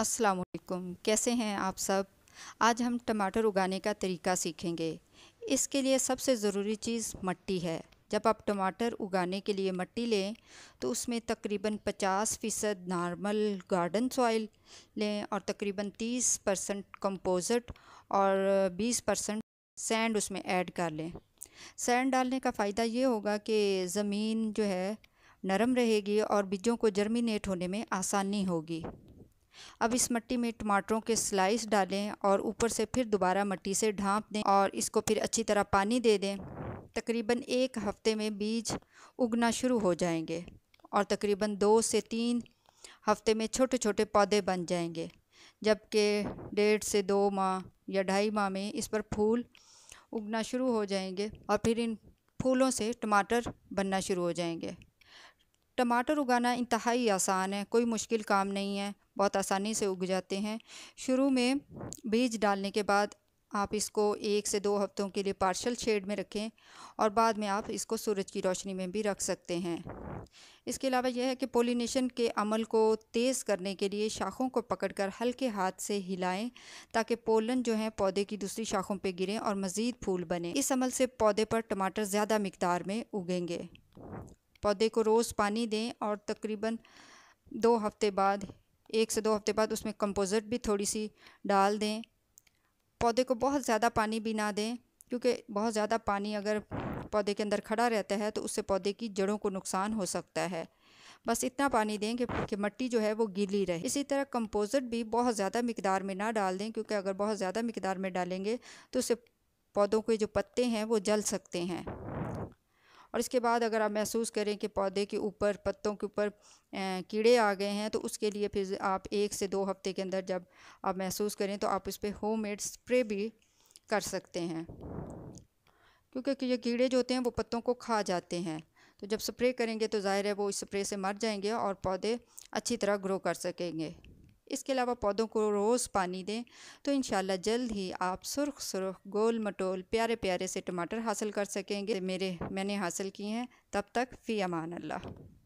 असलकुम कैसे हैं आप सब आज हम टमाटर उगाने का तरीका सीखेंगे इसके लिए सबसे ज़रूरी चीज़ मिट्टी है जब आप टमाटर उगाने के लिए मिट्टी लें तो उसमें तकरीबन 50 फ़ीसद नॉर्मल गार्डन सॉइल लें और तकरीबन 30 परसेंट कम्पोजट और 20 परसेंट सैंड उसमें ऐड कर लें सैंड डालने का फ़ायदा ये होगा कि ज़मीन जो है नरम रहेगी और बीजों को जर्मिनेट होने में आसानी होगी अब इस मट्टी में टमाटरों के स्लाइस डालें और ऊपर से फिर दोबारा मट्टी से ढांप दें और इसको फिर अच्छी तरह पानी दे दें तकरीबन एक हफ्ते में बीज उगना शुरू हो जाएंगे और तकरीबन दो से तीन हफ्ते में छोटे छोटे पौधे बन जाएंगे जबकि डेढ़ से दो माह या ढाई माह में इस पर फूल उगना शुरू हो जाएंगे और फिर इन फूलों से टमाटर बनना शुरू हो जाएंगे टमाटर उगाना इंतहाई आसान है कोई मुश्किल काम नहीं है बहुत आसानी से उग जाते हैं शुरू में बीज डालने के बाद आप इसको एक से दो हफ्तों के लिए पार्शल शेड में रखें और बाद में आप इसको सूरज की रोशनी में भी रख सकते हैं इसके अलावा यह है कि पोलिनेशन के अमल को तेज़ करने के लिए शाखों को पकड़कर हल्के हाथ से हिलाएं ताकि पोलन जो है पौधे की दूसरी शाखों पर गिरें और मज़ीद फूल बने इस अमल से पौधे पर टमाटर ज़्यादा मकदार में उगेंगे पौधे को रोज़ पानी दें और तकरीबन दो हफ्ते बाद एक से दो हफ्ते बाद उसमें कंपोजिट भी थोड़ी सी डाल दें पौधे को बहुत ज़्यादा पानी भी ना दें क्योंकि बहुत ज़्यादा पानी अगर पौधे के अंदर खड़ा रहता है तो उससे पौधे की जड़ों को नुकसान हो सकता है बस इतना पानी दें कि, कि मिट्टी जो है वो गीली रहे इसी तरह कंपोजिट भी बहुत ज़्यादा मकदार में ना डाल दें क्योंकि अगर बहुत ज़्यादा मकदार में डालेंगे तो उससे पौधों के जो पत्ते हैं वो जल सकते हैं और इसके बाद अगर आप महसूस करें कि पौधे के ऊपर पत्तों के ऊपर कीड़े आ गए हैं तो उसके लिए फिर आप एक से दो हफ्ते के अंदर जब आप महसूस करें तो आप इस पर होम मेड स्प्रे भी कर सकते हैं क्योंकि ये कीड़े जो होते हैं वो पत्तों को खा जाते हैं तो जब स्प्रे करेंगे तो ज़ाहिर है वो इस स्प्रे से मर जाएंगे और पौधे अच्छी तरह ग्रो कर सकेंगे इसके अलावा पौधों को रोज़ पानी दें तो इन जल्द ही आप सुरख सुरख गोल मटोल प्यारे प्यारे से टमाटर हासिल कर सकेंगे मेरे मैंने हासिल किए हैं तब तक फ़ी अमान अल्लाह